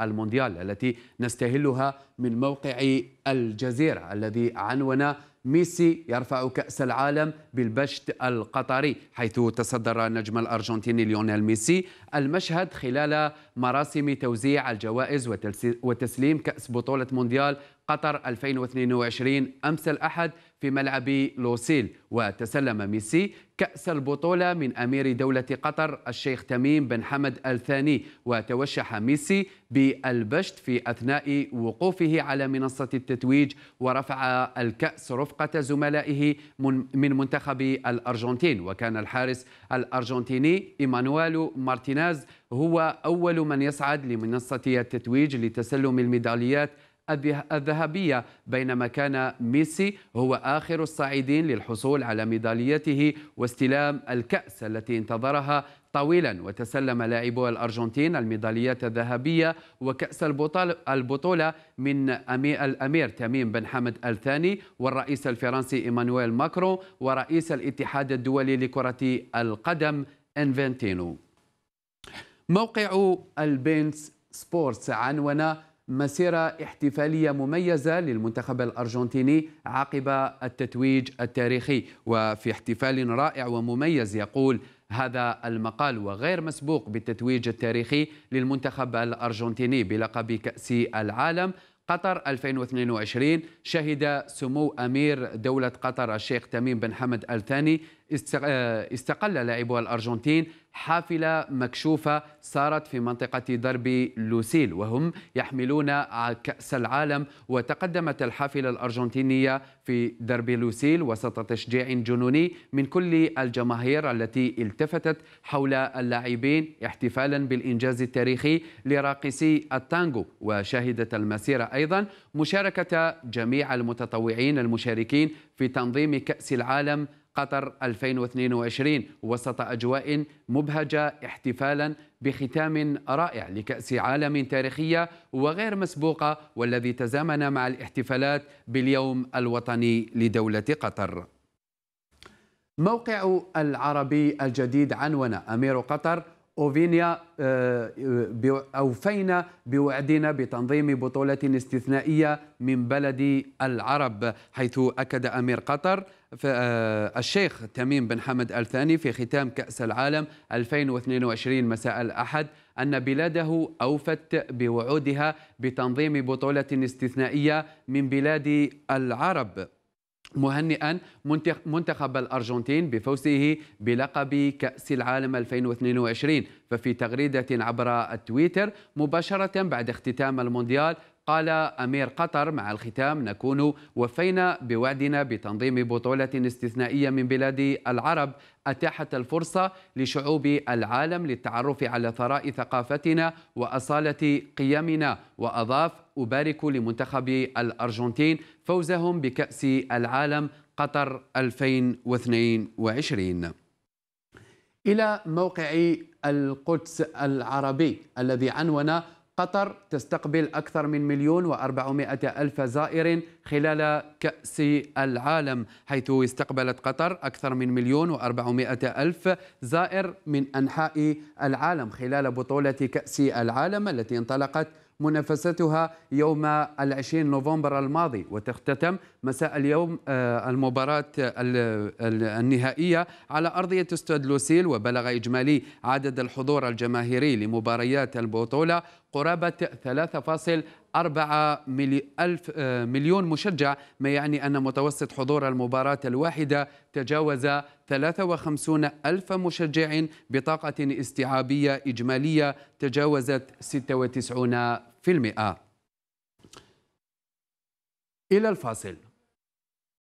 المونديال التي نستهلها من موقع الجزيرة الذي عنون ميسي يرفع كأس العالم بالبشت القطري حيث تصدر النجم الأرجنتيني ليونيل ميسي المشهد خلال مراسم توزيع الجوائز وتسليم كأس بطولة مونديال قطر 2022 أمس الأحد في ملعب لوسيل وتسلم ميسي كأس البطولة من أمير دولة قطر الشيخ تميم بن حمد الثاني وتوشح ميسي بالبشت في أثناء وقوفه على منصة التتويج ورفع الكأس رفقة رفقة زملائه من منتخب الأرجنتين وكان الحارس الأرجنتيني إيمانويل مارتينيز هو أول من يصعد لمنصة التتويج لتسلم الميداليات الذهبية بينما كان ميسي هو آخر الصاعدين للحصول على ميداليته واستلام الكأس التي انتظرها طويلا وتسلم لاعبو الأرجنتين الميداليات الذهبية وكأس البطولة من الأمير تميم بن حمد الثاني والرئيس الفرنسي إيمانويل ماكرون ورئيس الاتحاد الدولي لكرة القدم إنفنتينو موقع البينس سبورتس عنونا مسيرة احتفالية مميزة للمنتخب الأرجنتيني عقب التتويج التاريخي وفي احتفال رائع ومميز يقول هذا المقال وغير مسبوق بالتتويج التاريخي للمنتخب الأرجنتيني بلقب كأس العالم قطر 2022 شهد سمو أمير دولة قطر الشيخ تميم بن حمد الثاني آه، استقل لاعبو الأرجنتين حافلة مكشوفة سارت في منطقة درب لوسيل وهم يحملون كأس العالم وتقدمت الحافلة الأرجنتينية في درب لوسيل وسط تشجيع جنوني من كل الجماهير التي التفتت حول اللاعبين احتفالا بالإنجاز التاريخي لراقصي التانغو وشهدت المسيرة أيضا مشاركة جميع المتطوعين المشاركين في تنظيم كأس العالم قطر 2022 وسط أجواء مبهجة احتفالا بختام رائع لكأس عالم تاريخية وغير مسبوقة والذي تزامن مع الاحتفالات باليوم الوطني لدولة قطر موقع العربي الجديد عنون أمير قطر أوفينيا آه، أوفينا بوعدنا بتنظيم بطولة استثنائية من بلد العرب حيث أكد أمير قطر آه، الشيخ تميم بن حمد آل ثاني في ختام كأس العالم 2022 مساء الأحد أن بلاده أوفت بوعودها بتنظيم بطولة استثنائية من بلاد العرب مهنئا منتخب الأرجنتين بفوزه بلقب كأس العالم 2022 ففي تغريدة عبر التويتر مباشرة بعد اختتام المونديال قال أمير قطر مع الختام نكون وفينا بوعدنا بتنظيم بطولة استثنائية من بلاد العرب أتاحت الفرصة لشعوب العالم للتعرف على ثراء ثقافتنا وأصالة قيمنا وأضاف أبارك لمنتخب الأرجنتين فوزهم بكأس العالم قطر 2022 إلى موقع القدس العربي الذي عنونه قطر تستقبل أكثر من مليون وأربعمائة ألف زائر خلال كأس العالم حيث استقبلت قطر أكثر من مليون وأربعمائة ألف زائر من أنحاء العالم خلال بطولة كأس العالم التي انطلقت منافستها يوم العشرين نوفمبر الماضي وتختتم مساء اليوم آه، المباراة النهائية على أرضية استاد لوسيل وبلغ إجمالي عدد الحضور الجماهيري لمباريات البطولة قرابة 4 ألف آه، مليون مشجع ما يعني أن متوسط حضور المباراة الواحدة تجاوز 53 ألف مشجع بطاقة استيعابية إجمالية تجاوزت 96% إلى الفاصل